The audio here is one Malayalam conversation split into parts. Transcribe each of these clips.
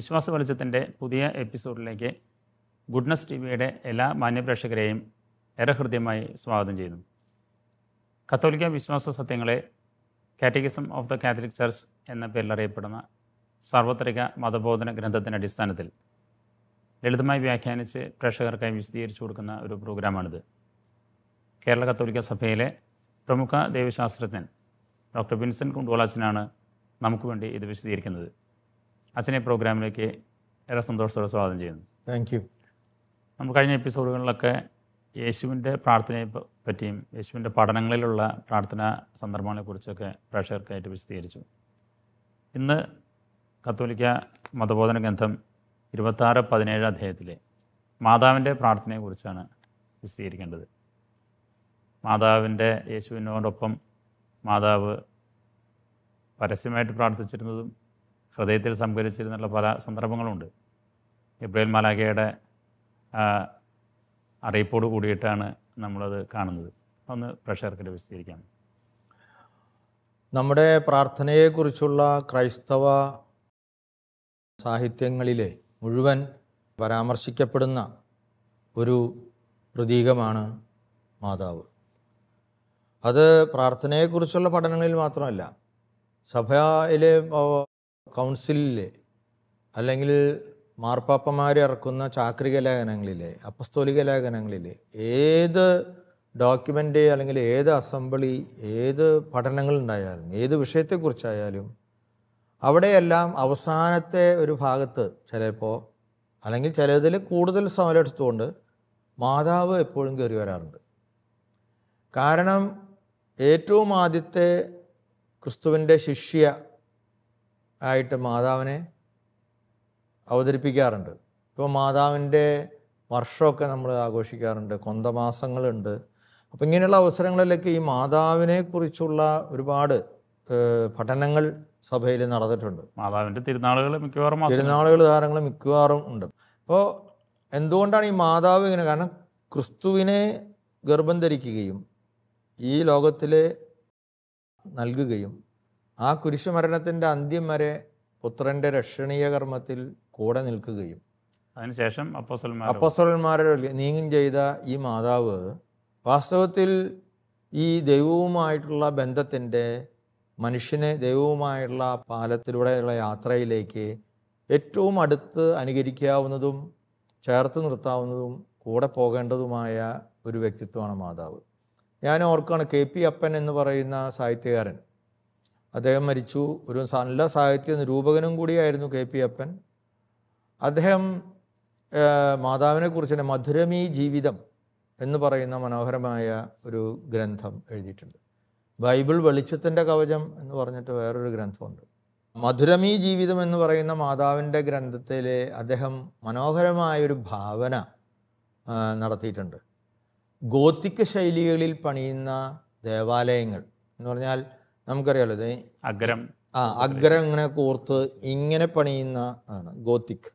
വിശ്വാസ വെളിച്ചത്തിൻ്റെ പുതിയ എപ്പിസോഡിലേക്ക് ഗുഡ്നസ് ടി വിയുടെ എല്ലാ മാന്യപ്രേക്ഷകരെയും ഏറെഹൃദ്യമായി സ്വാഗതം ചെയ്യുന്നു കത്തോലിക്ക വിശ്വാസ സത്യങ്ങളെ catechism of the Catholic Church എന്ന പേരിൽ അറിയപ്പെടുന്ന സാർവത്രിക മതബോധന ഗ്രന്ഥത്തിൻ്റെ അടിസ്ഥാനത്തിൽ ലളിതമായി വ്യാഖ്യാനിച്ച് പ്രേക്ഷകർക്കായി വിശദീകരിച്ചു കൊടുക്കുന്ന ഒരു പ്രോഗ്രാമാണിത് കേരള കത്തോലിക്ക സഭയിലെ പ്രമുഖ ദൈവശാസ്ത്രജ്ഞൻ ഡോക്ടർ വിൻസെൻറ്റ് കുണ്ടുവളാച്ചനാണ് നമുക്ക് വേണ്ടി ഇത് വിശദീകരിക്കുന്നത് അച്ഛനെ പ്രോഗ്രാമിലേക്ക് ഏറെ സന്തോഷത്തോടെ സ്വാഗതം ചെയ്യുന്നു താങ്ക് യു നമ്മൾ കഴിഞ്ഞ എപ്പിസോഡുകളിലൊക്കെ യേശുവിൻ്റെ പ്രാർത്ഥനയെ പറ്റിയും യേശുവിൻ്റെ പഠനങ്ങളിലുള്ള സന്ദർഭങ്ങളെ സന്ദർഭങ്ങളെക്കുറിച്ചൊക്കെ പ്രേക്ഷകർക്കായിട്ട് വിശദീകരിച്ചു ഇന്ന് കത്തോലിക്ക മതബോധന ഗ്രന്ഥം ഇരുപത്താറ് പതിനേഴ് അധ്യായത്തിലെ മാതാവിൻ്റെ പ്രാർത്ഥനയെക്കുറിച്ചാണ് വിശദീകരിക്കേണ്ടത് മാതാവിൻ്റെ യേശുവിനോടൊപ്പം മാതാവ് പരസ്യമായിട്ട് പ്രാർത്ഥിച്ചിരുന്നതും ഹൃദയത്തിൽ സംഭരിച്ചിരുന്നുള്ള പല സന്ദർഭങ്ങളുണ്ട് ഇബ്രാഹിൽ മലാഖയുടെ അറിയിപ്പോട് കൂടിയിട്ടാണ് നമ്മളത് കാണുന്നത് ഒന്ന് പ്രഷർക്ക് വിശദീകരിക്കാം നമ്മുടെ പ്രാർത്ഥനയെക്കുറിച്ചുള്ള ക്രൈസ്തവ സാഹിത്യങ്ങളിലെ മുഴുവൻ പരാമർശിക്കപ്പെടുന്ന ഒരു പ്രതീകമാണ് മാതാവ് അത് പ്രാർത്ഥനയെക്കുറിച്ചുള്ള പഠനങ്ങളിൽ മാത്രമല്ല സഭയിലെ കൗൺസിലിലെ അല്ലെങ്കിൽ ഇറക്കുന്ന ചാക്രിക ലേഖനങ്ങളിലെ അപ്പസ്തോലിക ലേഖനങ്ങളിലെ ഏത് ഡോക്യുമെൻ്റ് അല്ലെങ്കിൽ ഏത് അസംബ്ലി ഏത് പഠനങ്ങൾ ഉണ്ടായാലും ഏത് വിഷയത്തെക്കുറിച്ചായാലും അവിടെയെല്ലാം അവസാനത്തെ ഒരു ഭാഗത്ത് ചിലപ്പോൾ അല്ലെങ്കിൽ ചിലതിൽ കൂടുതൽ സമയം എടുത്തുകൊണ്ട് മാതാവ് എപ്പോഴും കയറി വരാറുണ്ട് കാരണം ഏറ്റവും ആദ്യത്തെ ക്രിസ്തുവിൻ്റെ ശിഷ്യ ആയിട്ട് മാതാവിനെ അവതരിപ്പിക്കാറുണ്ട് ഇപ്പോൾ മാതാവിൻ്റെ വർഷമൊക്കെ നമ്മൾ ആഘോഷിക്കാറുണ്ട് കൊന്തമാസങ്ങളുണ്ട് അപ്പോൾ ഇങ്ങനെയുള്ള അവസരങ്ങളിലൊക്കെ ഈ മാതാവിനെ കുറിച്ചുള്ള ഒരുപാട് പഠനങ്ങൾ സഭയിൽ നടന്നിട്ടുണ്ട് മാതാവിൻ്റെ തിരുനാളുകൾ മിക്കവാറും തിരുനാളുകൾ താരങ്ങൾ മിക്കവാറും ഉണ്ട് അപ്പോൾ എന്തുകൊണ്ടാണ് ഈ മാതാവ് ഇങ്ങനെ കാരണം ക്രിസ്തുവിനെ ഗർഭം ധരിക്കുകയും ഈ ലോകത്തിലെ നൽകുകയും ആ കുരിശുമരണത്തിൻ്റെ അന്ത്യം വരെ പുത്രൻ്റെ രക്ഷണീയ കർമ്മത്തിൽ കൂടെ നിൽക്കുകയും അതിനുശേഷം അപ്പസ്വലന്മാരെ നീങ്ങും ചെയ്ത ഈ മാതാവ് വാസ്തവത്തിൽ ഈ ദൈവവുമായിട്ടുള്ള ബന്ധത്തിൻ്റെ മനുഷ്യനെ ദൈവവുമായുള്ള പാലത്തിലൂടെയുള്ള യാത്രയിലേക്ക് ഏറ്റവും അടുത്ത് അനുകരിക്കാവുന്നതും ചേർത്ത് നിർത്താവുന്നതും കൂടെ പോകേണ്ടതുമായ ഒരു വ്യക്തിത്വമാണ് മാതാവ് ഞാൻ ഓർക്കുകയാണ് കെ പി അപ്പൻ എന്ന് പറയുന്ന സാഹിത്യകാരൻ അദ്ദേഹം മരിച്ചു ഒരു നല്ല സാഹിത്യ നിരൂപകനും കൂടിയായിരുന്നു കെ പി അപ്പൻ അദ്ദേഹം മാതാവിനെക്കുറിച്ച് തന്നെ മധുരമീ ജീവിതം എന്ന് പറയുന്ന മനോഹരമായ ഒരു ഗ്രന്ഥം എഴുതിയിട്ടുണ്ട് ബൈബിൾ വെളിച്ചത്തിൻ്റെ കവചം എന്ന് പറഞ്ഞിട്ട് വേറൊരു ഗ്രന്ഥമുണ്ട് മധുരമീ ജീവിതം എന്ന് പറയുന്ന മാതാവിൻ്റെ ഗ്രന്ഥത്തിലെ അദ്ദേഹം മനോഹരമായൊരു ഭാവന നടത്തിയിട്ടുണ്ട് ഗോത്തിക് ശൈലികളിൽ പണിയുന്ന ദേവാലയങ്ങൾ എന്ന് പറഞ്ഞാൽ നമുക്കറിയാലോ ഇത് അഗ്രം ആ അഗ്രം ഇങ്ങനെ കോർത്ത് ഇങ്ങനെ പണിയുന്ന ആണ് ഗോത്തിക്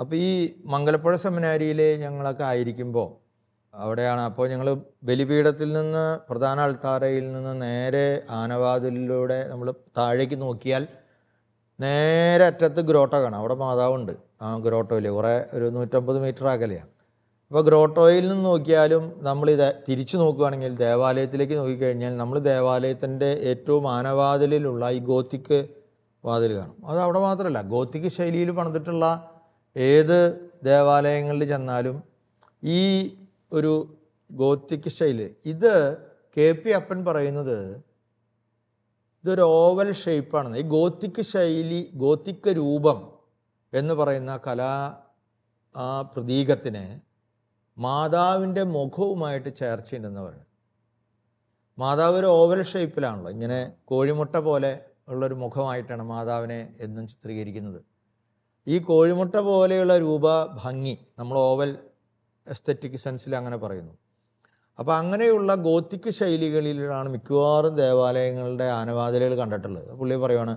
അപ്പോൾ ഈ മംഗലപ്പുഴ സെമിനാരിയിലെ ഞങ്ങളൊക്കെ ആയിരിക്കുമ്പോൾ അവിടെയാണ് അപ്പോൾ ഞങ്ങൾ ബലിപീഠത്തിൽ നിന്ന് പ്രധാന അൾത്താറയിൽ നിന്ന് നേരെ ആനവാതിലിലൂടെ നമ്മൾ താഴേക്ക് നോക്കിയാൽ നേരെ അറ്റത്ത് ഗ്രോട്ട കാണാം അവിടെ മാതാവുണ്ട് ആ ഇല്ലേ കുറേ ഒരു നൂറ്റമ്പത് മീറ്റർ അകലെയാണ് ഇപ്പോൾ ഗ്രോട്ടോയിൽ നിന്ന് നോക്കിയാലും നമ്മൾ ഇത് തിരിച്ചു നോക്കുകയാണെങ്കിൽ ദേവാലയത്തിലേക്ക് നോക്കിക്കഴിഞ്ഞാൽ നമ്മൾ ദേവാലയത്തിൻ്റെ ഏറ്റവും ആനവാതിലുള്ള ഈ ഗോത്തിക്ക് വാതിൽ കാണും അത് അവിടെ മാത്രമല്ല ഗോത്തിക്ക് ശൈലിയിൽ പണിതിട്ടുള്ള ഏത് ദേവാലയങ്ങളിൽ ചെന്നാലും ഈ ഒരു ഗോത്തിക്ക് ശൈലി ഇത് കെ പി അപ്പൻ പറയുന്നത് ഇതൊരു ഓവൽ ഷേപ്പാണെന്ന് ഈ ഗോത്തിക്ക് ശൈലി ഗോത്തിക്ക് രൂപം എന്ന് പറയുന്ന കലാ ആ പ്രതീകത്തിന് മാതാവിൻ്റെ മുഖവുമായിട്ട് ചേർച്ച പറയുന്നത് മാതാവ് ഒരു ഓവൽ ഷേപ്പിലാണല്ലോ ഇങ്ങനെ കോഴിമുട്ട പോലെ ഉള്ളൊരു മുഖമായിട്ടാണ് മാതാവിനെ എന്നും ചിത്രീകരിക്കുന്നത് ഈ കോഴിമുട്ട പോലെയുള്ള രൂപ ഭംഗി നമ്മൾ ഓവൽ എസ്തറ്റിക് സെൻസിൽ അങ്ങനെ പറയുന്നു അപ്പോൾ അങ്ങനെയുള്ള ഗോത്തിക് ശൈലികളിലാണ് മിക്കവാറും ദേവാലയങ്ങളുടെ ആനവാതിലുകൾ കണ്ടിട്ടുള്ളത് പുള്ളി പറയുവാണ്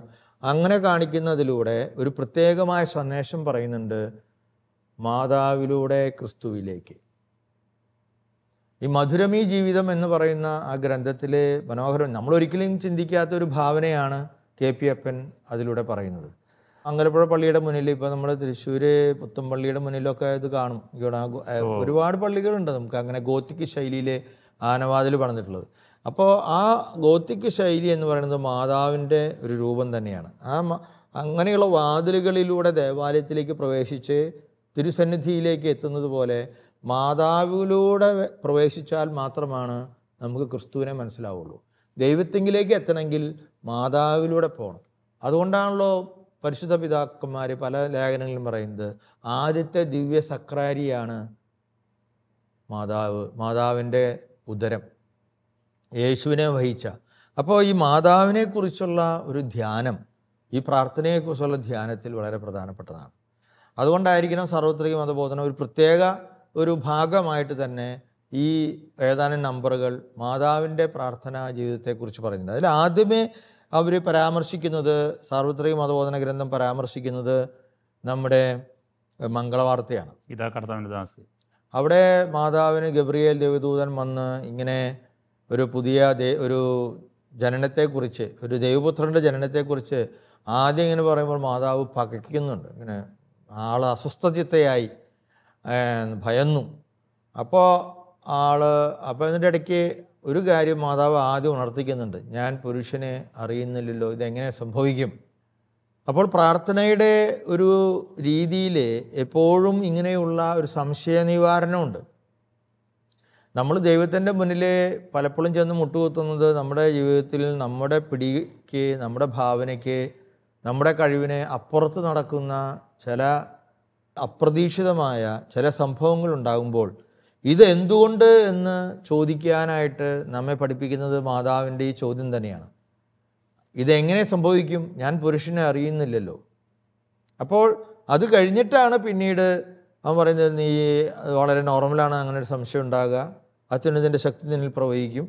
അങ്ങനെ കാണിക്കുന്നതിലൂടെ ഒരു പ്രത്യേകമായ സന്ദേശം പറയുന്നുണ്ട് മാതാവിലൂടെ ക്രിസ്തുവിലേക്ക് ഈ മധുരമീ ജീവിതം എന്ന് പറയുന്ന ആ ഗ്രന്ഥത്തിൽ മനോഹരൻ നമ്മളൊരിക്കലും ചിന്തിക്കാത്ത ഒരു ഭാവനയാണ് കെ പി അപ്പൻ അതിലൂടെ പറയുന്നത് അങ്കലപ്പുഴ പള്ളിയുടെ മുന്നിൽ ഇപ്പോൾ നമ്മുടെ തൃശ്ശൂർ പുത്തമ്പള്ളിയുടെ മുന്നിലൊക്കെ ഇത് കാണും ഒരുപാട് പള്ളികളുണ്ട് നമുക്ക് അങ്ങനെ ഗോത്തിക്ക് ശൈലിയിലെ ആനവാതിൽ പറഞ്ഞിട്ടുള്ളത് അപ്പോൾ ആ ഗോത്തിക്ക് ശൈലി എന്ന് പറയുന്നത് മാതാവിൻ്റെ ഒരു രൂപം തന്നെയാണ് ആ അങ്ങനെയുള്ള വാതിലുകളിലൂടെ ദേവാലയത്തിലേക്ക് പ്രവേശിച്ച് തിരുസന്നിധിയിലേക്ക് എത്തുന്നത് പോലെ മാതാവിലൂടെ പ്രവേശിച്ചാൽ മാത്രമാണ് നമുക്ക് ക്രിസ്തുവിനെ മനസ്സിലാവുള്ളൂ ദൈവത്തെങ്കിലേക്ക് എത്തണമെങ്കിൽ മാതാവിലൂടെ പോകണം അതുകൊണ്ടാണല്ലോ പരിശുദ്ധ പിതാക്കന്മാർ പല ലേഖനങ്ങളിലും പറയുന്നത് ആദ്യത്തെ ദിവ്യ സക്രാരിയാണ് മാതാവ് മാതാവിൻ്റെ ഉദരം യേശുവിനെ വഹിച്ച അപ്പോൾ ഈ മാതാവിനെക്കുറിച്ചുള്ള ഒരു ധ്യാനം ഈ പ്രാർത്ഥനയെക്കുറിച്ചുള്ള ധ്യാനത്തിൽ വളരെ പ്രധാനപ്പെട്ടതാണ് അതുകൊണ്ടായിരിക്കണം സാർവത്രിക മതബോധന ഒരു പ്രത്യേക ഒരു ഭാഗമായിട്ട് തന്നെ ഈ ഏതാനും നമ്പറുകൾ മാതാവിൻ്റെ പ്രാർത്ഥനാ ജീവിതത്തെക്കുറിച്ച് പറയുന്നുണ്ട് അതിൽ ആദ്യമേ അവർ പരാമർശിക്കുന്നത് സാർവത്രിക മതബോധന ഗ്രന്ഥം പരാമർശിക്കുന്നത് നമ്മുടെ മംഗളവാർത്തയാണ് ഇതാ കർത്താവിൻ്റെ ദാസ് അവിടെ മാതാവിന് ഗബ്രിയേൽ ദേവദൂതൻ വന്ന് ഇങ്ങനെ ഒരു പുതിയ ദേ ഒരു ജനനത്തെക്കുറിച്ച് ഒരു ദൈവപുത്രൻ്റെ ജനനത്തെക്കുറിച്ച് ആദ്യം ഇങ്ങനെ പറയുമ്പോൾ മാതാവ് പകയ്ക്കുന്നുണ്ട് ഇങ്ങനെ ആൾ അസ്വസ്ഥചിത്തയായി ഭയന്നു അപ്പോൾ ആൾ അപ്പോൾ അതിൻ്റെ ഇടയ്ക്ക് ഒരു കാര്യം മാതാവ് ആദ്യം ഉണർത്തിക്കുന്നുണ്ട് ഞാൻ പുരുഷനെ അറിയുന്നില്ലല്ലോ ഇതെങ്ങനെ സംഭവിക്കും അപ്പോൾ പ്രാർത്ഥനയുടെ ഒരു രീതിയിൽ എപ്പോഴും ഇങ്ങനെയുള്ള ഒരു സംശയ നിവാരണമുണ്ട് നമ്മൾ ദൈവത്തിൻ്റെ മുന്നിൽ പലപ്പോഴും ചെന്ന് മുട്ടുകുത്തുന്നത് നമ്മുടെ ജീവിതത്തിൽ നമ്മുടെ പിടിക്ക് നമ്മുടെ ഭാവനയ്ക്ക് നമ്മുടെ കഴിവിന് അപ്പുറത്ത് നടക്കുന്ന ചില അപ്രതീക്ഷിതമായ ചില സംഭവങ്ങൾ ഉണ്ടാകുമ്പോൾ ഇത് എന്തുകൊണ്ട് എന്ന് ചോദിക്കാനായിട്ട് നമ്മെ പഠിപ്പിക്കുന്നത് മാതാവിൻ്റെ ഈ ചോദ്യം തന്നെയാണ് ഇതെങ്ങനെ സംഭവിക്കും ഞാൻ പുരുഷനെ അറിയുന്നില്ലല്ലോ അപ്പോൾ അത് കഴിഞ്ഞിട്ടാണ് പിന്നീട് അവൻ പറയുന്നത് നീ വളരെ നോർമലാണ് അങ്ങനെ ഒരു സംശയം ഉണ്ടാകുക അച്ഛനതിൻ്റെ ശക്തി നിന്നിൽ പ്രവഹിക്കും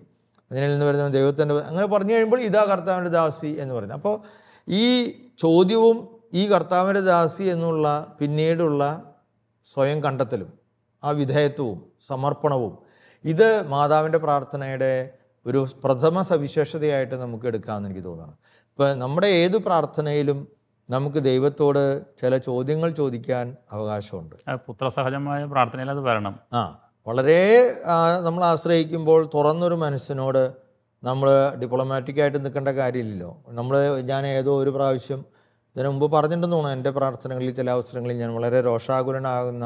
അതിനിൽ നിന്ന് വരുന്ന ദൈവത്തിൻ്റെ അങ്ങനെ പറഞ്ഞു കഴിയുമ്പോൾ ഇതാ കർത്താവിൻ്റെ ദാസി എന്ന് പറയുന്നത് അപ്പോൾ ഈ ചോദ്യവും ഈ കർത്താവിൻ്റെ ദാസി എന്നുള്ള പിന്നീടുള്ള സ്വയം കണ്ടെത്തലും ആ വിധേയത്വവും സമർപ്പണവും ഇത് മാതാവിൻ്റെ പ്രാർത്ഥനയുടെ ഒരു പ്രഥമ സവിശേഷതയായിട്ട് നമുക്ക് എടുക്കാമെന്ന് എനിക്ക് തോന്നുന്നു ഇപ്പം നമ്മുടെ ഏത് പ്രാർത്ഥനയിലും നമുക്ക് ദൈവത്തോട് ചില ചോദ്യങ്ങൾ ചോദിക്കാൻ അവകാശമുണ്ട് പുത്രസഹജമായ പ്രാർത്ഥനയിൽ അത് വരണം ആ വളരെ നമ്മൾ ആശ്രയിക്കുമ്പോൾ തുറന്നൊരു മനസ്സിനോട് നമ്മൾ ഡിപ്ലോമാറ്റിക്കായിട്ട് നിൽക്കേണ്ട കാര്യമില്ലല്ലോ നമ്മൾ ഞാൻ ഏതോ ഒരു പ്രാവശ്യം ഇതിനു മുമ്പ് പറഞ്ഞിട്ടുണ്ടെന്ന് തോന്നുന്നു എൻ്റെ പ്രാർത്ഥനകളിൽ ചില അവസരങ്ങളിൽ ഞാൻ വളരെ രോഷാകുലനാകുന്ന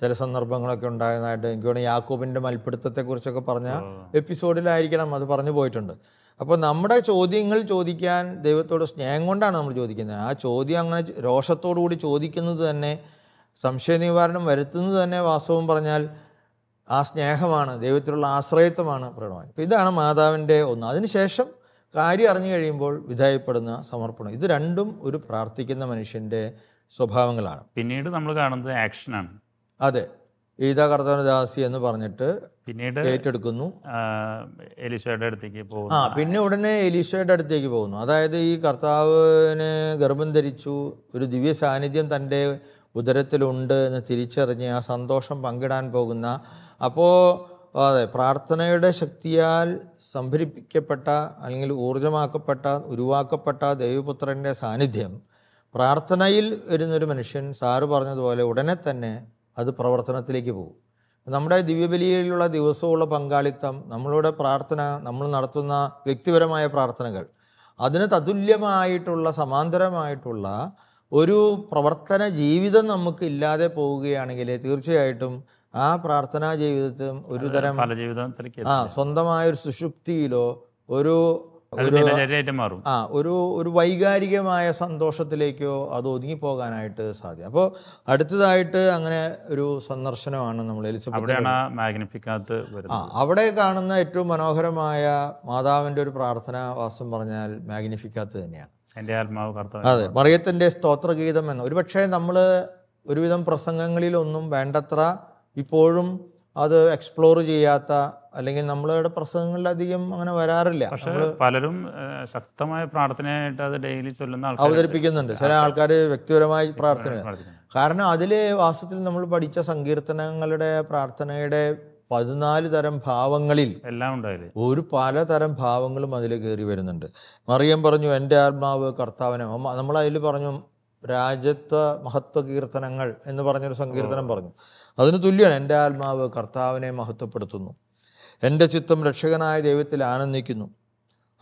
ചില സന്ദർഭങ്ങളൊക്കെ ഉണ്ടായതായിട്ട് എനിക്ക് വേണമെങ്കിൽ യാക്കൂബിൻ്റെ മൽപ്പിടുത്തത്തെക്കുറിച്ചൊക്കെ പറഞ്ഞ എപ്പിസോഡിലായിരിക്കണം അത് പറഞ്ഞു പോയിട്ടുണ്ട് അപ്പോൾ നമ്മുടെ ചോദ്യങ്ങൾ ചോദിക്കാൻ ദൈവത്തോട് സ്നേഹം കൊണ്ടാണ് നമ്മൾ ചോദിക്കുന്നത് ആ ചോദ്യം അങ്ങനെ രോഷത്തോടു കൂടി ചോദിക്കുന്നത് തന്നെ സംശയ നിവാരണം വരുത്തുന്നത് തന്നെ വാസ്തവം പറഞ്ഞാൽ ആ സ്നേഹമാണ് ദൈവത്തിലുള്ള ആശ്രയത്വമാണ് പ്രകടമായി അപ്പോൾ ഇതാണ് മാതാവിൻ്റെ ഒന്ന് അതിനുശേഷം കാര്യം അറിഞ്ഞു കഴിയുമ്പോൾ വിധേയപ്പെടുന്ന സമർപ്പണം ഇത് രണ്ടും ഒരു പ്രാർത്ഥിക്കുന്ന മനുഷ്യൻ്റെ സ്വഭാവങ്ങളാണ് പിന്നീട് നമ്മൾ കാണുന്നത് ആക്ഷനാണ് അതെ ഈത കർത്തവനദാസി എന്ന് പറഞ്ഞിട്ട് പിന്നീട് ഏറ്റെടുക്കുന്നു എലീശയുടെ അടുത്തേക്ക് പോകുന്നു ആ പിന്നെ ഉടനെ എലീശയുടെ അടുത്തേക്ക് പോകുന്നു അതായത് ഈ കർത്താവിന് ഗർഭം ധരിച്ചു ഒരു ദിവ്യ സാന്നിധ്യം തൻ്റെ ഉദരത്തിലുണ്ട് എന്ന് തിരിച്ചറിഞ്ഞ് ആ സന്തോഷം പങ്കിടാൻ പോകുന്ന അപ്പോൾ അതെ പ്രാർത്ഥനയുടെ ശക്തിയാൽ സംഭരിപ്പിക്കപ്പെട്ട അല്ലെങ്കിൽ ഊർജമാക്കപ്പെട്ട ഉരുവാക്കപ്പെട്ട ദൈവപുത്രൻ്റെ സാന്നിധ്യം പ്രാർത്ഥനയിൽ വരുന്നൊരു മനുഷ്യൻ സാറ് പറഞ്ഞതുപോലെ ഉടനെ തന്നെ അത് പ്രവർത്തനത്തിലേക്ക് പോകും നമ്മുടെ ദിവ്യബലിയിലുള്ള ദിവസമുള്ള പങ്കാളിത്തം നമ്മളുടെ പ്രാർത്ഥന നമ്മൾ നടത്തുന്ന വ്യക്തിപരമായ പ്രാർത്ഥനകൾ അതിന് തതുല്യമായിട്ടുള്ള സമാന്തരമായിട്ടുള്ള ഒരു പ്രവർത്തന ജീവിതം നമുക്ക് ഇല്ലാതെ പോവുകയാണെങ്കിൽ തീർച്ചയായിട്ടും ആ പ്രാർത്ഥനാ ജീവിതത്തിലും ഒരു തരം ആ സ്വന്തമായ ഒരു സുഷുപ്തിയിലോ ഒരു മാറും ആ ഒരു ഒരു വൈകാരികമായ സന്തോഷത്തിലേക്കോ അത് ഒതുങ്ങിപ്പോകാനായിട്ട് സാധ്യം അപ്പോൾ അടുത്തതായിട്ട് അങ്ങനെ ഒരു സന്ദർശനമാണ് നമ്മൾ എലിസബത്ത് ആ അവിടെ കാണുന്ന ഏറ്റവും മനോഹരമായ മാതാവിൻ്റെ ഒരു പ്രാർത്ഥന വാസം പറഞ്ഞാൽ മാഗ്നിഫിക്കാത്ത തന്നെയാണ് അതെ മറിയത്തിൻ്റെ സ്തോത്രഗീതം എന്ന ഒരുപക്ഷെ നമ്മൾ ഒരുവിധം പ്രസംഗങ്ങളിലൊന്നും വേണ്ടത്ര ഇപ്പോഴും അത് എക്സ്പ്ലോർ ചെയ്യാത്ത അല്ലെങ്കിൽ നമ്മളുടെ പ്രസംഗങ്ങളിൽ അധികം അങ്ങനെ വരാറില്ല പലരും ശക്തമായ പ്രാർത്ഥനയായിട്ട് അത് ഡെയിലി ചൊല്ലുന്ന അവതരിപ്പിക്കുന്നുണ്ട് ചില ആൾക്കാർ വ്യക്തിപരമായി പ്രാർത്ഥന കാരണം അതിൽ വാസ്തവത്തിൽ നമ്മൾ പഠിച്ച സങ്കീർത്തനങ്ങളുടെ പ്രാർത്ഥനയുടെ പതിനാല് തരം ഭാവങ്ങളിൽ എല്ലാം ഉണ്ടായില്ലേ ഒരു പലതരം ഭാവങ്ങളും അതിൽ കയറി വരുന്നുണ്ട് മറിയം പറഞ്ഞു എൻ്റെ ആത്മാവ് കർത്താവിനെ നമ്മൾ അതിൽ പറഞ്ഞു രാജ്യത്വ മഹത്വ കീർത്തനങ്ങൾ എന്ന് പറഞ്ഞൊരു സങ്കീർത്തനം പറഞ്ഞു അതിന് തുല്യമാണ് എൻ്റെ ആത്മാവ് കർത്താവിനെ മഹത്വപ്പെടുത്തുന്നു എൻ്റെ ചിത്തം രക്ഷകനായ ദൈവത്തിൽ ആനന്ദിക്കുന്നു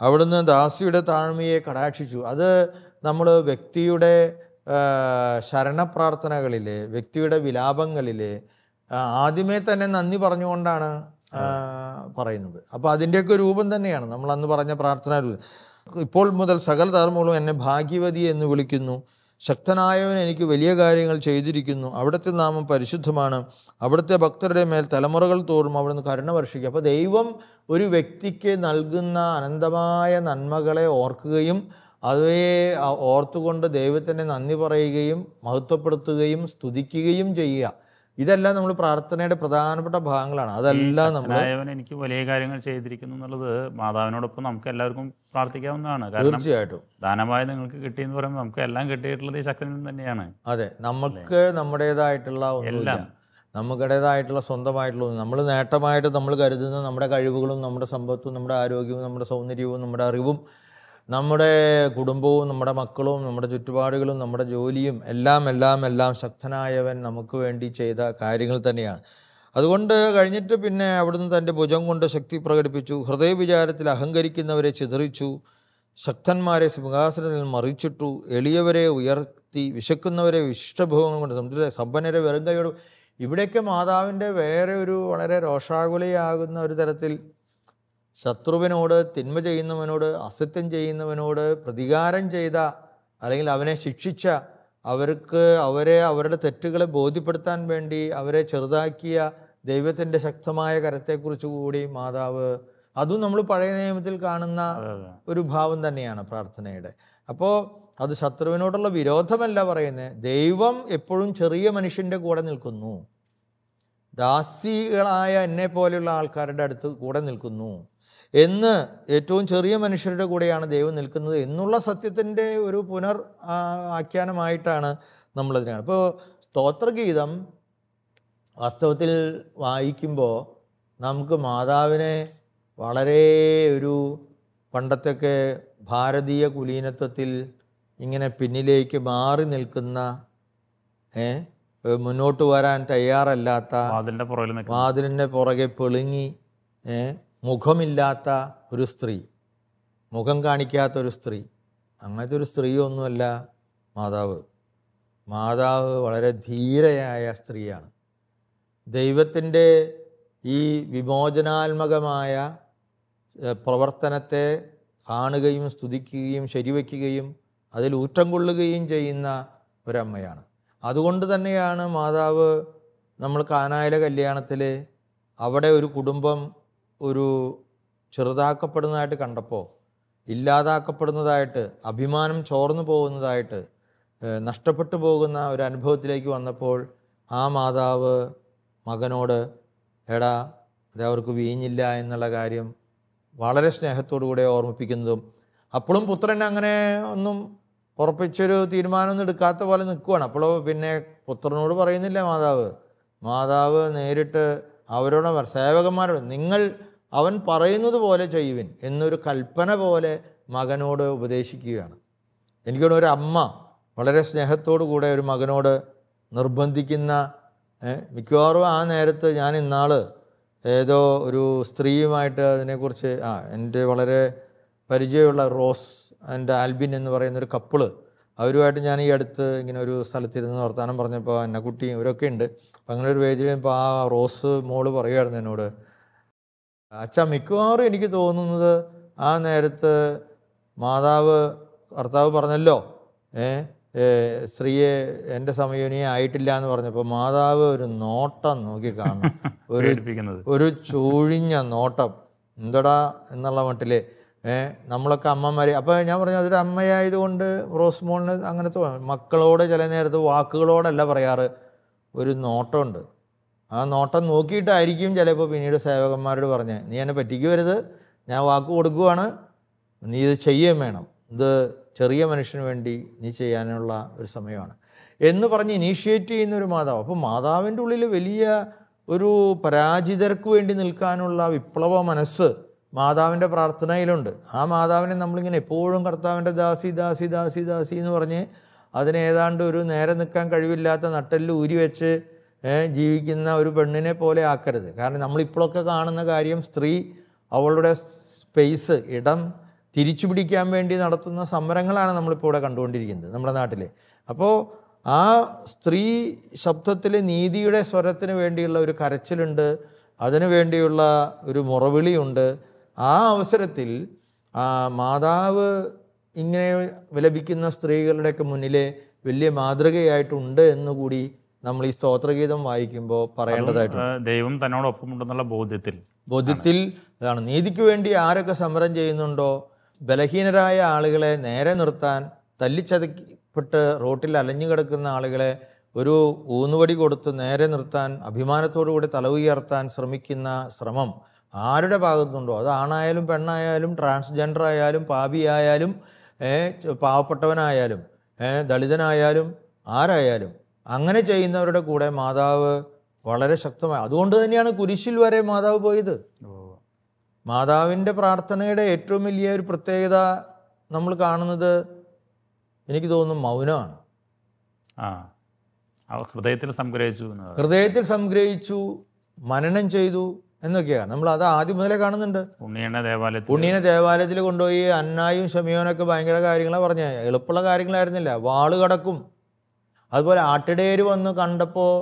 അവിടുന്ന് ദാസിയുടെ താഴ്മയെ കടാക്ഷിച്ചു അത് നമ്മൾ വ്യക്തിയുടെ ശരണപ്രാർത്ഥനകളിൽ വ്യക്തിയുടെ വിലാപങ്ങളിലെ ആദ്യമേ തന്നെ നന്ദി പറഞ്ഞുകൊണ്ടാണ് പറയുന്നത് അപ്പോൾ അതിൻ്റെയൊക്കെ രൂപം തന്നെയാണ് നമ്മൾ അന്ന് പറഞ്ഞ പ്രാർത്ഥന ഇപ്പോൾ മുതൽ സകല ധർമ്മങ്ങളും എന്നെ ഭാഗ്യവതി എന്ന് വിളിക്കുന്നു ശക്തനായവൻ എനിക്ക് വലിയ കാര്യങ്ങൾ ചെയ്തിരിക്കുന്നു അവിടുത്തെ നാമം പരിശുദ്ധമാണ് അവിടുത്തെ ഭക്തരുടെ മേൽ തലമുറകൾ തോറും അവിടുന്ന് കരുണ വർഷിക്കുക അപ്പോൾ ദൈവം ഒരു വ്യക്തിക്ക് നൽകുന്ന അനന്തമായ നന്മകളെ ഓർക്കുകയും അവയെ ഓർത്തുകൊണ്ട് ദൈവത്തിനെ നന്ദി പറയുകയും മഹത്വപ്പെടുത്തുകയും സ്തുതിക്കുകയും ചെയ്യുക ഇതെല്ലാം നമ്മൾ പ്രാർത്ഥനയുടെ പ്രധാനപ്പെട്ട ഭാഗങ്ങളാണ് അതെല്ലാം നമ്മൾ എനിക്ക് വലിയ കാര്യങ്ങൾ ചെയ്തിരിക്കുന്നു എന്നുള്ളത് മാതാവിനോടൊപ്പം നമുക്ക് എല്ലാവർക്കും പ്രാർത്ഥിക്കാവുന്നതാണ് തീർച്ചയായിട്ടും ദാനമായി നിങ്ങൾക്ക് കിട്ടിയെന്ന് പറയുമ്പോൾ നമുക്ക് എല്ലാം കിട്ടിയിട്ടുള്ളത് ഈ ശക്തി തന്നെയാണ് അതെ നമുക്ക് നമ്മുടേതായിട്ടുള്ള എല്ലാം നമുക്കിടേതായിട്ടുള്ള സ്വന്തമായിട്ടുള്ള നമ്മൾ നേട്ടമായിട്ട് നമ്മൾ കരുതുന്ന നമ്മുടെ കഴിവുകളും നമ്മുടെ സമ്പത്തും നമ്മുടെ ആരോഗ്യവും നമ്മുടെ സൗന്ദര്യവും നമ്മുടെ അറിവും നമ്മുടെ കുടുംബവും നമ്മുടെ മക്കളും നമ്മുടെ ചുറ്റുപാടുകളും നമ്മുടെ ജോലിയും എല്ലാം എല്ലാം എല്ലാം ശക്തനായവൻ നമുക്ക് വേണ്ടി ചെയ്ത കാര്യങ്ങൾ തന്നെയാണ് അതുകൊണ്ട് കഴിഞ്ഞിട്ട് പിന്നെ അവിടുന്ന് തൻ്റെ ഭുജം കൊണ്ട് ശക്തി പ്രകടിപ്പിച്ചു ഹൃദയവിചാരത്തിൽ അഹങ്കരിക്കുന്നവരെ ചിതറിച്ചു ശക്തന്മാരെ സിംഹാസനത്തിൽ മറിച്ചിട്ടു എളിയവരെ ഉയർത്തി വിശക്കുന്നവരെ വിഷ്ടഭോഗങ്ങൾ കൊണ്ട് സംതൃപ്തി സമ്പന്നരെ വെറും കൈയോടും ഇവിടെയൊക്കെ മാതാവിൻ്റെ വേറെ ഒരു വളരെ രോഷാകുലയാകുന്ന ഒരു തരത്തിൽ ശത്രുവിനോട് തിന്മ ചെയ്യുന്നവനോട് അസത്യം ചെയ്യുന്നവനോട് പ്രതികാരം ചെയ്ത അല്ലെങ്കിൽ അവനെ ശിക്ഷിച്ച അവർക്ക് അവരെ അവരുടെ തെറ്റുകളെ ബോധ്യപ്പെടുത്താൻ വേണ്ടി അവരെ ചെറുതാക്കിയ ദൈവത്തിൻ്റെ ശക്തമായ കരത്തെക്കുറിച്ച് കൂടി മാതാവ് അതും നമ്മൾ പഴയ നിയമത്തിൽ കാണുന്ന ഒരു ഭാവം തന്നെയാണ് പ്രാർത്ഥനയുടെ അപ്പോൾ അത് ശത്രുവിനോടുള്ള വിരോധമല്ല പറയുന്നത് ദൈവം എപ്പോഴും ചെറിയ മനുഷ്യൻ്റെ കൂടെ നിൽക്കുന്നു ദാസികളായ എന്നെ പോലെയുള്ള ആൾക്കാരുടെ അടുത്ത് കൂടെ നിൽക്കുന്നു എന്ന് ഏറ്റവും ചെറിയ മനുഷ്യരുടെ കൂടെയാണ് ദൈവം നിൽക്കുന്നത് എന്നുള്ള സത്യത്തിൻ്റെ ഒരു പുനർ ആഖ്യാനമായിട്ടാണ് നമ്മളതിനാണ് ഇപ്പോൾ സ്തോത്രഗീതം വാസ്തവത്തിൽ വായിക്കുമ്പോൾ നമുക്ക് മാതാവിനെ വളരെ ഒരു പണ്ടത്തൊക്കെ ഭാരതീയ കുലീനത്വത്തിൽ ഇങ്ങനെ പിന്നിലേക്ക് മാറി നിൽക്കുന്ന ഏ മുന്നോട്ട് വരാൻ തയ്യാറല്ലാത്ത വാതിലിൻ്റെ പുറകിൽ വാതിലിൻ്റെ പുറകെ പെളുങ്ങി ഏഹ് മുഖമില്ലാത്ത ഒരു സ്ത്രീ മുഖം കാണിക്കാത്ത ഒരു സ്ത്രീ അങ്ങനത്തെ ഒരു സ്ത്രീയൊന്നുമല്ല മാതാവ് മാതാവ് വളരെ ധീരയായ സ്ത്രീയാണ് ദൈവത്തിൻ്റെ ഈ വിമോചനാത്മകമായ പ്രവർത്തനത്തെ കാണുകയും സ്തുതിക്കുകയും ശരിവയ്ക്കുകയും അതിൽ ഊറ്റം കൊള്ളുകയും ചെയ്യുന്ന ഒരമ്മയാണ് അതുകൊണ്ട് തന്നെയാണ് മാതാവ് നമ്മൾ കാനായിലെ കല്യാണത്തിൽ അവിടെ ഒരു കുടുംബം ഒരു ചെറുതാക്കപ്പെടുന്നതായിട്ട് കണ്ടപ്പോൾ ഇല്ലാതാക്കപ്പെടുന്നതായിട്ട് അഭിമാനം ചോർന്നു പോകുന്നതായിട്ട് നഷ്ടപ്പെട്ടു പോകുന്ന ഒരു അനുഭവത്തിലേക്ക് വന്നപ്പോൾ ആ മാതാവ് മകനോട് എടാ അത് വീഞ്ഞില്ല എന്നുള്ള കാര്യം വളരെ സ്നേഹത്തോടുകൂടെ ഓർമ്മിപ്പിക്കുന്നതും അപ്പോഴും പുത്രൻ അങ്ങനെ ഒന്നും ഉറപ്പിച്ചൊരു തീരുമാനമൊന്നും എടുക്കാത്ത പോലെ നിൽക്കുകയാണ് അപ്പോൾ പിന്നെ പുത്രനോട് പറയുന്നില്ല മാതാവ് മാതാവ് നേരിട്ട് അവരോട് സേവകന്മാരോട് നിങ്ങൾ അവൻ പറയുന്നത് പോലെ ചെയ്യുവിൻ എന്നൊരു കൽപ്പന പോലെ മകനോട് ഉപദേശിക്കുകയാണ് എനിക്കോട് ഒരു അമ്മ വളരെ സ്നേഹത്തോടു കൂടെ ഒരു മകനോട് നിർബന്ധിക്കുന്ന മിക്കവാറും ആ നേരത്ത് ഞാൻ ഇന്നാൾ ഏതോ ഒരു സ്ത്രീയുമായിട്ട് അതിനെക്കുറിച്ച് ആ എൻ്റെ വളരെ പരിചയമുള്ള റോസ് ആൻഡ് ആൽബിൻ എന്ന് പറയുന്ന ഒരു കപ്പിള് അവരുമായിട്ട് ഞാൻ ഈ അടുത്ത് ഇങ്ങനെ ഒരു സ്ഥലത്തിരുന്ന് വർത്തമാനം പറഞ്ഞപ്പോൾ അന്നക്കുട്ടി ഇവരൊക്കെ ഉണ്ട് അപ്പം അങ്ങനെ ഒരു പേജിൽ ഇപ്പോൾ ആ റോസ് മോള് പറയുമായിരുന്നു എന്നോട് അച്ഛ മിക്കവാറും എനിക്ക് തോന്നുന്നത് ആ നേരത്ത് മാതാവ് ഭർത്താവ് പറഞ്ഞല്ലോ സ്ത്രീയെ എൻ്റെ സമയോനി ആയിട്ടില്ല എന്ന് പറഞ്ഞപ്പോൾ മാതാവ് ഒരു നോട്ടം നോക്കി കാണും ഒരു ഒരു ചൂഴിഞ്ഞ നോട്ടം എന്തടാ എന്നുള്ള മട്ടിൽ നമ്മളൊക്കെ അമ്മമാരെ അപ്പോൾ ഞാൻ പറഞ്ഞു അതൊരു അമ്മയായതുകൊണ്ട് റോസ്മോളിന് അങ്ങനെ തോന്നും മക്കളോട് ചില നേരത്ത് വാക്കുകളോടല്ല പറയാറ് ഒരു നോട്ടമുണ്ട് ആ നോട്ടം നോക്കിയിട്ടായിരിക്കും ചിലപ്പോൾ പിന്നീട് സേവകന്മാരോട് പറഞ്ഞത് നീ എന്നെ പറ്റിക്കുവരുത് ഞാൻ വാക്ക് കൊടുക്കുവാണ് നീ ഇത് ചെയ്യുകയും വേണം ഇത് ചെറിയ മനുഷ്യന് വേണ്ടി നീ ചെയ്യാനുള്ള ഒരു സമയമാണ് എന്ന് പറഞ്ഞ് ഇനീഷ്യേറ്റ് ചെയ്യുന്ന ഒരു മാതാവ് അപ്പോൾ മാതാവിൻ്റെ ഉള്ളിൽ വലിയ ഒരു പരാജിതർക്ക് വേണ്ടി നിൽക്കാനുള്ള വിപ്ലവ മനസ്സ് മാതാവിൻ്റെ പ്രാർത്ഥനയിലുണ്ട് ആ മാതാവിനെ നമ്മളിങ്ങനെ എപ്പോഴും കർത്താവിൻ്റെ ദാസി ദാസി ദാസി ദാസി എന്ന് പറഞ്ഞ് അതിന് ഏതാണ്ട് ഒരു നേരെ നിൽക്കാൻ കഴിവില്ലാത്ത നട്ടലിൽ ഊരി വെച്ച് ജീവിക്കുന്ന ഒരു പെണ്ണിനെ പോലെ ആക്കരുത് കാരണം നമ്മളിപ്പോഴൊക്കെ കാണുന്ന കാര്യം സ്ത്രീ അവളുടെ സ്പേസ് ഇടം തിരിച്ചു പിടിക്കാൻ വേണ്ടി നടത്തുന്ന സമരങ്ങളാണ് നമ്മളിപ്പോൾ ഇവിടെ കണ്ടുകൊണ്ടിരിക്കുന്നത് നമ്മുടെ നാട്ടിൽ അപ്പോൾ ആ സ്ത്രീ ശബ്ദത്തിൽ നീതിയുടെ സ്വരത്തിന് വേണ്ടിയുള്ള ഒരു കരച്ചിലുണ്ട് അതിനു വേണ്ടിയുള്ള ഒരു മുറവിളിയുണ്ട് ആ അവസരത്തിൽ ആ മാതാവ് ഇങ്ങനെ വിലപിക്കുന്ന സ്ത്രീകളുടെയൊക്കെ മുന്നിലെ വലിയ മാതൃകയായിട്ടുണ്ട് എന്നുകൂടി നമ്മൾ ഈ സ്തോത്രഗീതം വായിക്കുമ്പോൾ പറയേണ്ടതായിട്ട് ദൈവം തന്നോടൊപ്പം ഉണ്ടെന്നുള്ള ബോധ്യത്തിൽ ബോധ്യത്തിൽ അതാണ് നീതിക്ക് വേണ്ടി ആരൊക്കെ സമരം ചെയ്യുന്നുണ്ടോ ബലഹീനരായ ആളുകളെ നേരെ നിർത്താൻ തല്ലിച്ചതപ്പെട്ട് റോട്ടിൽ അലഞ്ഞു കിടക്കുന്ന ആളുകളെ ഒരു ഊന്നുവടി കൊടുത്ത് നേരെ നിർത്താൻ അഭിമാനത്തോടു കൂടി തല ശ്രമിക്കുന്ന ശ്രമം ആരുടെ ഭാഗത്തുണ്ടോ അത് ആണായാലും പെണ്ണായാലും ട്രാൻസ്ജെൻഡർ ആയാലും പാപിയായാലും പാവപ്പെട്ടവനായാലും ദളിതനായാലും ആരായാലും അങ്ങനെ ചെയ്യുന്നവരുടെ കൂടെ മാതാവ് വളരെ ശക്തമായി അതുകൊണ്ട് തന്നെയാണ് കുരിശിൽ വരെ മാതാവ് പോയത് മാതാവിൻ്റെ പ്രാർത്ഥനയുടെ ഏറ്റവും വലിയ ഒരു പ്രത്യേകത നമ്മൾ കാണുന്നത് എനിക്ക് തോന്നുന്നു മൗനമാണ് ആ ഹൃദയത്തിൽ സംഗ്രഹിച്ചു ഹൃദയത്തിൽ സംഗ്രഹിച്ചു മനനം ചെയ്തു എന്നൊക്കെയാണ് നമ്മൾ അത് ആദ്യം മുതലേ കാണുന്നുണ്ട് ഉണ്ണീനെ ദേവാലയത്തിൽ ദേവാലയത്തിൽ കൊണ്ടുപോയി അന്നായും ഷമിയോനൊക്കെ ഭയങ്കര കാര്യങ്ങളാണ് പറഞ്ഞത് എളുപ്പമുള്ള കാര്യങ്ങളായിരുന്നില്ല വാള് കടക്കും അതുപോലെ ആട്ടിടേര് വന്ന് കണ്ടപ്പോൾ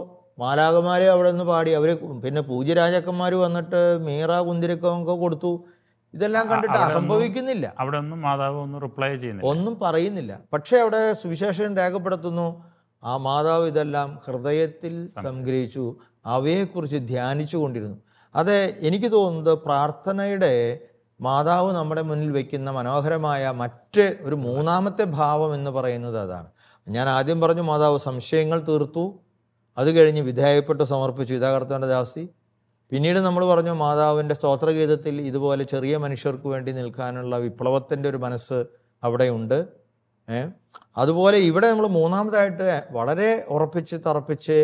മാലാകമാരെ അവിടെ നിന്ന് പാടി അവർ പിന്നെ പൂജ്യരാജാക്കന്മാർ വന്നിട്ട് മീറ കുന്തിരിക്കമൊക്കെ കൊടുത്തു ഇതെല്ലാം കണ്ടിട്ട് അസംഭവിക്കുന്നില്ല അവിടെ ഒന്നും മാതാവ് ഒന്നും റിപ്ലൈ ചെയ്യുന്നില്ല ഒന്നും പറയുന്നില്ല പക്ഷേ അവിടെ സുവിശേഷം രേഖപ്പെടുത്തുന്നു ആ മാതാവ് ഇതെല്ലാം ഹൃദയത്തിൽ സംഗ്രഹിച്ചു അവയെക്കുറിച്ച് ധ്യാനിച്ചു കൊണ്ടിരുന്നു അത് എനിക്ക് തോന്നുന്നത് പ്രാർത്ഥനയുടെ മാതാവ് നമ്മുടെ മുന്നിൽ വയ്ക്കുന്ന മനോഹരമായ മറ്റ് ഒരു മൂന്നാമത്തെ ഭാവം എന്ന് പറയുന്നത് അതാണ് ഞാൻ ആദ്യം പറഞ്ഞു മാതാവ് സംശയങ്ങൾ തീർത്തു അത് കഴിഞ്ഞ് വിധേയപ്പെട്ട് സമർപ്പിച്ചു ഇതാകർത്തേണ്ട ദാസി പിന്നീട് നമ്മൾ പറഞ്ഞു മാതാവിൻ്റെ സ്തോത്രഗീതത്തിൽ ഇതുപോലെ ചെറിയ മനുഷ്യർക്ക് വേണ്ടി നിൽക്കാനുള്ള വിപ്ലവത്തിൻ്റെ ഒരു മനസ്സ് അവിടെയുണ്ട് അതുപോലെ ഇവിടെ നമ്മൾ മൂന്നാമതായിട്ട് വളരെ ഉറപ്പിച്ച് തറപ്പിച്ച്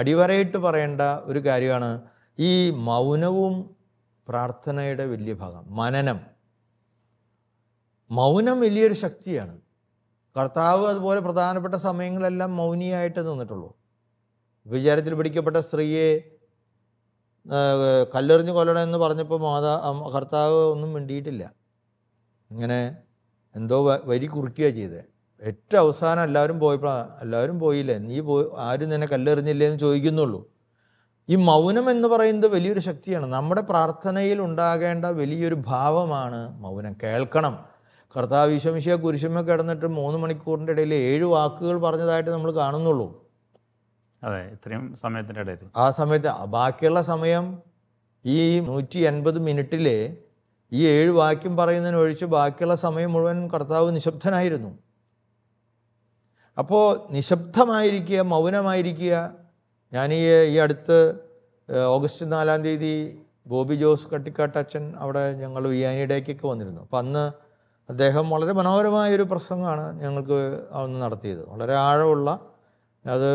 അടിവരയിട്ട് പറയേണ്ട ഒരു കാര്യമാണ് ഈ മൗനവും പ്രാർത്ഥനയുടെ വലിയ ഭാഗം മനനം മൗനം വലിയൊരു ശക്തിയാണ് കർത്താവ് അതുപോലെ പ്രധാനപ്പെട്ട സമയങ്ങളെല്ലാം മൗനിയായിട്ട് നിന്നിട്ടുള്ളൂ വിചാരത്തിൽ പിടിക്കപ്പെട്ട സ്ത്രീയെ കല്ലെറിഞ്ഞ് കൊല്ലണം എന്ന് പറഞ്ഞപ്പോൾ മാതാ കർത്താവ് ഒന്നും മിണ്ടിയിട്ടില്ല ഇങ്ങനെ എന്തോ വരി കുറിക്കുക ചെയ്തത് ഏറ്റവും അവസാനം എല്ലാവരും പോയപ്പോൾ എല്ലാവരും പോയില്ലേ നീ പോയി ആരും നിന്നെ കല്ലെറിഞ്ഞില്ലേ എന്ന് ചോദിക്കുന്നുള്ളൂ ഈ മൗനം എന്ന് പറയുന്നത് വലിയൊരു ശക്തിയാണ് നമ്മുടെ പ്രാർത്ഥനയിൽ ഉണ്ടാകേണ്ട വലിയൊരു ഭാവമാണ് മൗനം കേൾക്കണം കർത്താവ് ഈശോമിശിയ കുരിശമ്മ കിടന്നിട്ട് മൂന്ന് മണിക്കൂറിൻ്റെ ഇടയിൽ ഏഴ് വാക്കുകൾ പറഞ്ഞതായിട്ട് നമ്മൾ കാണുന്നുള്ളൂ അതെ ഇത്രയും സമയത്തിൻ്റെ ഇടയിൽ ആ സമയത്ത് ബാക്കിയുള്ള സമയം ഈ നൂറ്റി എൺപത് മിനിറ്റിലെ ഈ ഏഴ് വാക്യം പറയുന്നതിനൊഴിച്ച് ബാക്കിയുള്ള സമയം മുഴുവൻ കർത്താവ് നിശബ്ദനായിരുന്നു അപ്പോൾ നിശബ്ദമായിരിക്കുക മൗനമായിരിക്കുക ഞാൻ ഈ ഈ അടുത്ത് ഓഗസ്റ്റ് നാലാം തീയതി ബോബി ജോസ് കട്ടിക്കാട്ട് അച്ഛൻ അവിടെ ഞങ്ങൾ വിയാനിയുടേക്കൊക്കെ വന്നിരുന്നു അപ്പം അന്ന് അദ്ദേഹം വളരെ മനോഹരമായൊരു പ്രസംഗമാണ് ഞങ്ങൾക്ക് അന്ന് നടത്തിയത് വളരെ ആഴമുള്ള അത്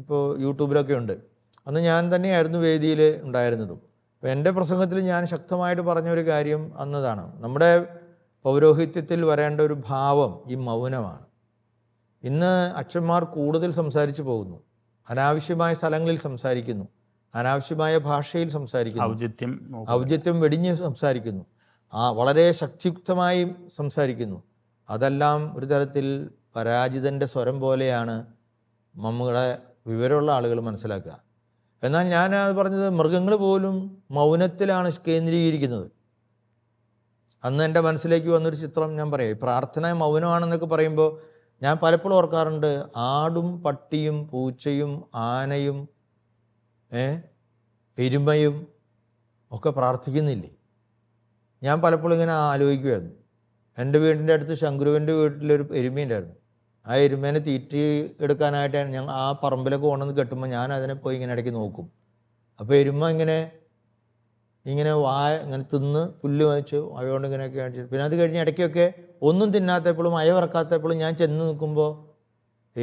ഇപ്പോൾ യൂട്യൂബിലൊക്കെ ഉണ്ട് അന്ന് ഞാൻ തന്നെയായിരുന്നു വേദിയിൽ ഉണ്ടായിരുന്നതും അപ്പോൾ എൻ്റെ പ്രസംഗത്തിൽ ഞാൻ ശക്തമായിട്ട് പറഞ്ഞൊരു കാര്യം അന്നതാണ് നമ്മുടെ പൗരോഹിത്യത്തിൽ വരേണ്ട ഒരു ഭാവം ഈ മൗനമാണ് ഇന്ന് അച്ഛന്മാർ കൂടുതൽ സംസാരിച്ചു പോകുന്നു അനാവശ്യമായ സ്ഥലങ്ങളിൽ സംസാരിക്കുന്നു അനാവശ്യമായ ഭാഷയിൽ സംസാരിക്കുന്നു ഔചിത്യം ഔചിത്യം വെടിഞ്ഞ് സംസാരിക്കുന്നു ആ വളരെ ശക്തിയുക്തമായി സംസാരിക്കുന്നു അതെല്ലാം ഒരു തരത്തിൽ പരാജിതൻ്റെ സ്വരം പോലെയാണ് നമ്മുടെ വിവരമുള്ള ആളുകൾ മനസ്സിലാക്കുക എന്നാൽ ഞാൻ അത് പറഞ്ഞത് മൃഗങ്ങൾ പോലും മൗനത്തിലാണ് കേന്ദ്രീകരിക്കുന്നത് അന്ന് എൻ്റെ മനസ്സിലേക്ക് വന്നൊരു ചിത്രം ഞാൻ പറയാം പ്രാർത്ഥന മൗനമാണെന്നൊക്കെ പറയുമ്പോൾ ഞാൻ പലപ്പോഴും ഓർക്കാറുണ്ട് ആടും പട്ടിയും പൂച്ചയും ആനയും എരുമയും ഒക്കെ പ്രാർത്ഥിക്കുന്നില്ലേ ഞാൻ പലപ്പോഴും ഇങ്ങനെ ആലോചിക്കുമായിരുന്നു എൻ്റെ വീടിൻ്റെ അടുത്ത് ശങ്കുരുവിൻ്റെ വീട്ടിലൊരു എരുമയുണ്ടായിരുന്നു ആ എരുമേനെ തീറ്റി എടുക്കാനായിട്ട് ഞങ്ങൾ ആ പറമ്പിലൊക്കെ കൊണ്ടുവന്ന് കെട്ടുമ്പോൾ ഞാൻ അതിനെ പോയി ഇങ്ങനെ ഇടയ്ക്ക് നോക്കും അപ്പോൾ എരുമ ഇങ്ങനെ ഇങ്ങനെ വായ ഇങ്ങനെ തിന്ന് പുല്ല് വാങ്ങിച്ച് അവയോണ്ട് ഇങ്ങനെയൊക്കെ കാണിച്ചു പിന്നെ അത് കഴിഞ്ഞ് ഇടയ്ക്കൊക്കെ ഒന്നും തിന്നാത്തപ്പോഴും അയവിറക്കാത്തപ്പോഴും ഞാൻ ചെന്ന് നിൽക്കുമ്പോൾ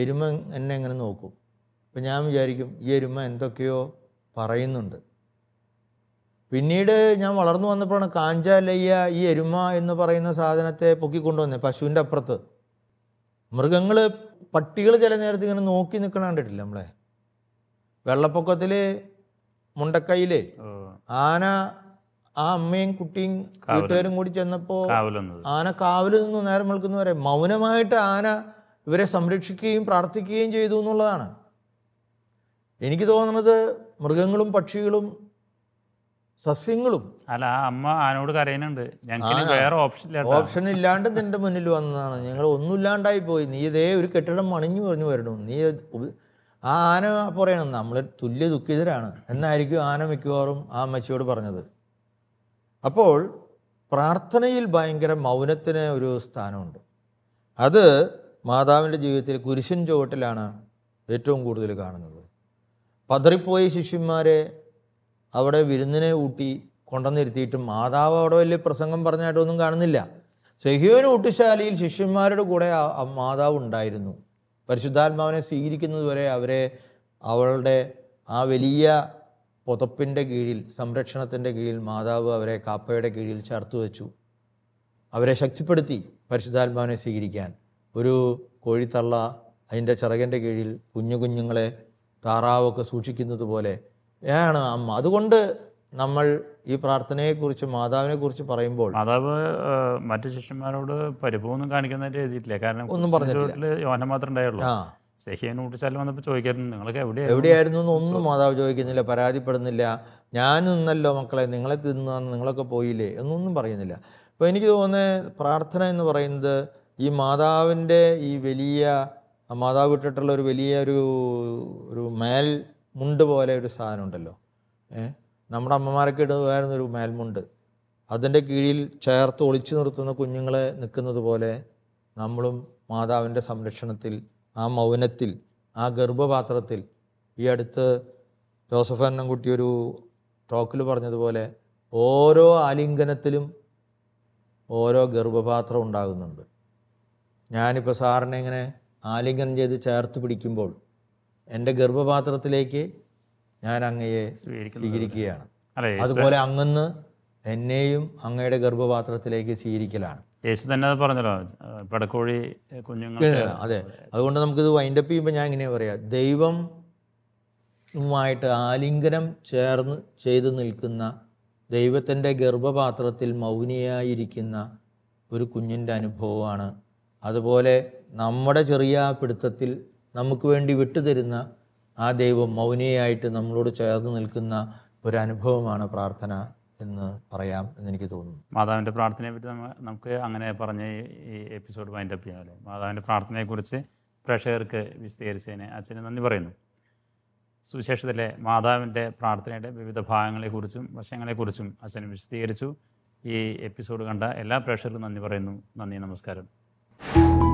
എരുമ എന്നെ ഇങ്ങനെ നോക്കും അപ്പം ഞാൻ വിചാരിക്കും ഈ എരുമ എന്തൊക്കെയോ പറയുന്നുണ്ട് പിന്നീട് ഞാൻ വളർന്നു വന്നപ്പോഴാണ് കാഞ്ചാലയ്യ ഈ എരുമ എന്ന് പറയുന്ന സാധനത്തെ പൊക്കിക്കൊണ്ടുവന്നത് പശുവിൻ്റെ അപ്പുറത്ത് മൃഗങ്ങൾ പട്ടികൾ ചില നേരത്ത് ഇങ്ങനെ നോക്കി നിൽക്കണ കണ്ടിട്ടില്ല നമ്മളെ വെള്ളപ്പൊക്കത്തിൽ മുണ്ടക്കൈയിലെ ആന ആ അമ്മയും കുട്ടിയും വീട്ടുകാരും കൂടി ചെന്നപ്പോ ആന കാവലിൽ നിന്ന് നേരം വിളിക്കുന്നു വരെ മൗനമായിട്ട് ആന ഇവരെ സംരക്ഷിക്കുകയും പ്രാർത്ഥിക്കുകയും ചെയ്തു എന്നുള്ളതാണ് എനിക്ക് തോന്നുന്നത് മൃഗങ്ങളും പക്ഷികളും സസ്യങ്ങളും അല്ല ആ അമ്മ ആനോട് കരയുന്നുണ്ട് ഞങ്ങൾക്ക് വേറെ ഓപ്ഷൻ ഓപ്ഷൻ ഇല്ലാണ്ട് നിന്റെ മുന്നിൽ വന്നതാണ് ഞങ്ങൾ ഒന്നുമില്ലാണ്ടായി പോയി നീ ഇതേ ഒരു കെട്ടിടം മണിഞ്ഞു പറഞ്ഞു വരണം നീ ആ ആന പറയണം നമ്മൾ തുല്യ ദുഃഖിതരാണ് എന്നായിരിക്കും ആന മിക്കവാറും ആ അമ്മച്ചിയോട് പറഞ്ഞത് അപ്പോൾ പ്രാർത്ഥനയിൽ ഭയങ്കര മൗനത്തിന് ഒരു സ്ഥാനമുണ്ട് അത് മാതാവിൻ്റെ ജീവിതത്തിൽ കുരിശൻ ചുവട്ടിലാണ് ഏറ്റവും കൂടുതൽ കാണുന്നത് പതറിപ്പോയ ശിഷ്യന്മാരെ അവിടെ വിരുന്നിനെ ഊട്ടി കൊണ്ടുവന്നിരുത്തിയിട്ടും മാതാവ് അവിടെ വലിയ പ്രസംഗം പറഞ്ഞായിട്ടൊന്നും കാണുന്നില്ല സെഹിയോന് ഊട്ടിശാലയിൽ ശിഷ്യന്മാരുടെ കൂടെ മാതാവ് ഉണ്ടായിരുന്നു പരിശുദ്ധാത്മാവിനെ സ്വീകരിക്കുന്നതുവരെ അവരെ അവളുടെ ആ വലിയ പുതപ്പിൻ്റെ കീഴിൽ സംരക്ഷണത്തിൻ്റെ കീഴിൽ മാതാവ് അവരെ കാപ്പയുടെ കീഴിൽ ചേർത്ത് വെച്ചു അവരെ ശക്തിപ്പെടുത്തി പരിശുദ്ധാത്മാവിനെ സ്വീകരിക്കാൻ ഒരു കോഴിത്തള്ള അതിൻ്റെ ചിറകിൻ്റെ കീഴിൽ കുഞ്ഞു കുഞ്ഞുങ്ങളെ താറാവൊക്കെ സൂക്ഷിക്കുന്നത് പോലെ ആണ് അമ്മ അതുകൊണ്ട് നമ്മൾ ഈ പ്രാർത്ഥനയെക്കുറിച്ച് കുറിച്ച് പറയുമ്പോൾ മാതാവ് മറ്റു ശിഷ്യന്മാരോട് പരിഭവമൊന്നും കാണിക്കുന്നതിന്റെ എഴുതിയിട്ടില്ല കാരണം ഒന്നും പറഞ്ഞിട്ടില്ല യോന മാത്രം ഉണ്ടായുള്ളൂ സെഹിയൻ വന്നപ്പോൾ ചോദിക്കായിരുന്നു നിങ്ങൾക്ക് എവിടെ എവിടെയായിരുന്നു ഒന്നും മാതാവ് ചോദിക്കുന്നില്ല പരാതിപ്പെടുന്നില്ല ഞാൻ നിന്നല്ലോ മക്കളെ നിങ്ങളെ തിന്നാന്ന് നിങ്ങളൊക്കെ പോയില്ലേ എന്നൊന്നും പറയുന്നില്ല അപ്പോൾ എനിക്ക് തോന്നുന്നത് പ്രാർത്ഥന എന്ന് പറയുന്നത് ഈ മാതാവിൻ്റെ ഈ വലിയ മാതാവ് ഇട്ടിട്ടുള്ള ഒരു വലിയ ഒരു ഒരു മേൽ മുണ്ട് പോലെ ഒരു സാധനം ഉണ്ടല്ലോ ഏഹ് നമ്മുടെ അമ്മമാരൊക്കെ ഇടുമായിരുന്നൊരു മേൽമുണ്ട് അതിൻ്റെ കീഴിൽ ചേർത്ത് ഒളിച്ചു നിർത്തുന്ന കുഞ്ഞുങ്ങളെ നിൽക്കുന്നത് പോലെ നമ്മളും മാതാവിൻ്റെ സംരക്ഷണത്തിൽ ആ മൗനത്തിൽ ആ ഗർഭപാത്രത്തിൽ ഈ അടുത്ത് ജോസഫ് അന്നംകുട്ടി ഒരു ടോക്കിൽ പറഞ്ഞതുപോലെ ഓരോ ആലിംഗനത്തിലും ഓരോ ഗർഭപാത്രം ഉണ്ടാകുന്നുണ്ട് ഞാനിപ്പോൾ സാറിനെ ഇങ്ങനെ ആലിംഗനം ചെയ്ത് ചേർത്ത് പിടിക്കുമ്പോൾ എൻ്റെ ഗർഭപാത്രത്തിലേക്ക് ഞാൻ അങ്ങയെ സ്വീകരിക്കുകയാണ് അതുപോലെ അങ്ങന്ന് എന്നെയും അങ്ങയുടെ ഗർഭപാത്രത്തിലേക്ക് സ്വീകരിക്കലാണ് യേശു തന്നെ അത് പറഞ്ഞല്ലോ പടക്കോഴി കുഞ്ഞുങ്ങൾ അതെ അതുകൊണ്ട് നമുക്കിത് വൈൻഡപ്പ് ചെയ്യുമ്പോൾ ഞാൻ ഇങ്ങനെ പറയാം ദൈവം ആലിംഗനം ചേർന്ന് ചെയ്തു നിൽക്കുന്ന ദൈവത്തിൻ്റെ ഗർഭപാത്രത്തിൽ മൗനിയായിരിക്കുന്ന ഒരു കുഞ്ഞിൻ്റെ അനുഭവമാണ് അതുപോലെ നമ്മുടെ ചെറിയ പിടുത്തത്തിൽ നമുക്ക് വേണ്ടി വിട്ടുതരുന്ന ആ ദൈവം മൗനിയായിട്ട് നമ്മളോട് ചേർന്ന് നിൽക്കുന്ന ഒരു അനുഭവമാണ് പ്രാർത്ഥന എന്ന് പറയാം എന്നെനിക്ക് തോന്നുന്നു മാതാവിൻ്റെ പ്രാർത്ഥനയെ പറ്റി നമുക്ക് അങ്ങനെ പറഞ്ഞ ഈ എപ്പിസോഡ് വൈൻഡ് അപ്പ് ചെയ്യാമല്ലേ മാതാവിൻ്റെ പ്രാർത്ഥനയെക്കുറിച്ച് പ്രേക്ഷകർക്ക് വിസ്തീകരിച്ചതിന് അച്ഛന് നന്ദി പറയുന്നു സുവിശേഷത്തിലെ മാതാവിൻ്റെ പ്രാർത്ഥനയുടെ വിവിധ ഭാഗങ്ങളെക്കുറിച്ചും വശങ്ങളെക്കുറിച്ചും അച്ഛൻ വിശദീകരിച്ചു ഈ എപ്പിസോഡ് കണ്ട എല്ലാ പ്രേക്ഷകർക്കും നന്ദി പറയുന്നു നന്ദി നമസ്കാരം